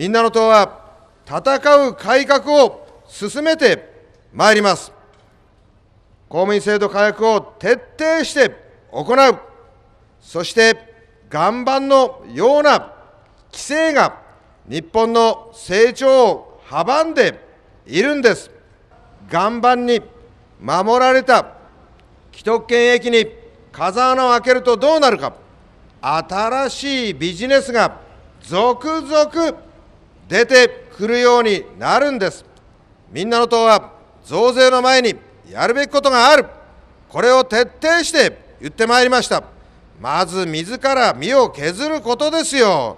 みんなの党は戦う改革を進めてまいります。公務員制度改革を徹底して行う、そして岩盤のような規制が日本の成長を阻んでいるんです。岩盤に守られた既得権益に風穴を開けるとどうなるか、新しいビジネスが続々出てくるようになるんですみんなの党は増税の前にやるべきことがあるこれを徹底して言ってまいりましたまず自ら身を削ることですよ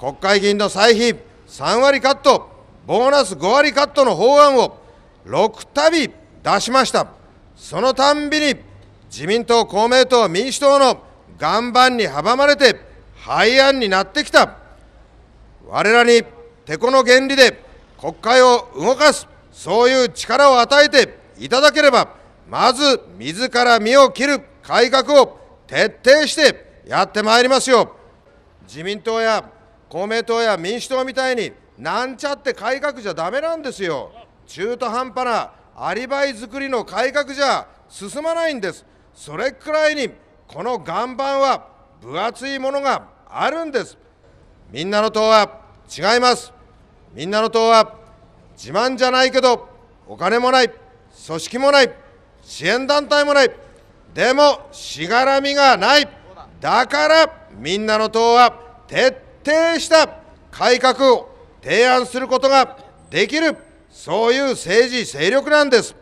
国会議員の歳費3割カットボーナス5割カットの法案を6た出しましたそのたんびに自民党公明党民主党の岩盤に阻まれて廃案になってきた我らにてこの原理で国会を動かす、そういう力を与えていただければ、まず自ら身を切る改革を徹底してやってまいりますよ。自民党や公明党や民主党みたいに、なんちゃって改革じゃだめなんですよ。中途半端なアリバイ作りの改革じゃ進まないんです。それくらいに、この岩盤は分厚いものがあるんです。みんなの党は違いますみんなの党は自慢じゃないけどお金もない組織もない支援団体もないでもしがらみがないだからみんなの党は徹底した改革を提案することができるそういう政治勢力なんです